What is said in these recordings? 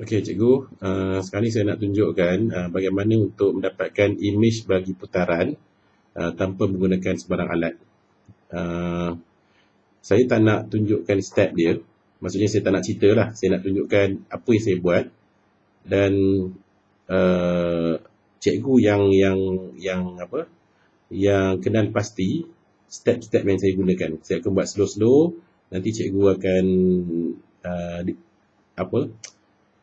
Okey cikgu, uh, ah, sekarang ni saya nak tunjukkan uh, bagaimana untuk mendapatkan image bagi putaran uh, tanpa menggunakan sebarang alat. Uh, saya tak nak tunjukkan step dia, maksudnya saya tak nak cerita lah. Saya nak tunjukkan apa yang saya buat dan uh, cikgu yang yang yang apa yang kenal pasti step-step yang saya gunakan. Saya akan buat slow-slow, nanti cikgu akan uh, di, apa apa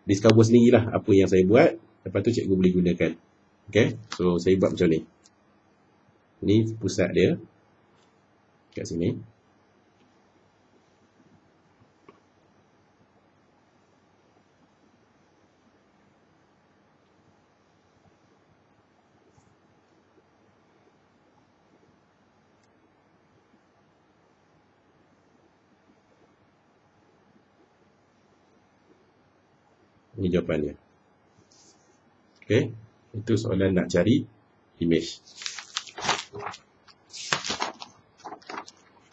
discover lah apa yang saya buat lepas tu cikgu boleh gunakan okey so saya buat macam ni ni pusat dia kat sini Ini jawapannya. Okey. Itu soalan nak cari image.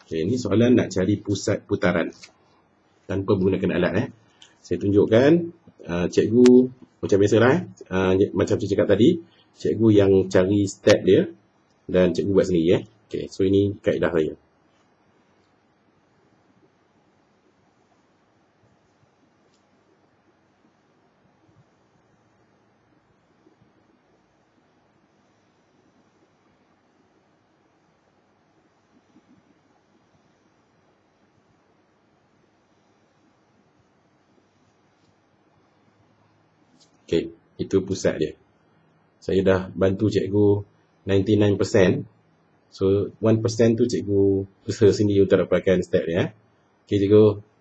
Okey, ini soalan nak cari pusat putaran tanpa menggunakan alat eh. Saya tunjukkan uh, cikgu macam biasalah eh. Uh, macam saya cakap tadi, cikgu yang cari step dia dan cikgu buat sendiri eh. Okey, so ini kaedah saya. Okay, itu pusat dia. Saya dah bantu cikgu 99%. So 1% tu cikgu usaha sendiri untuk dapatkan step dia. Eh. Okey cikgu,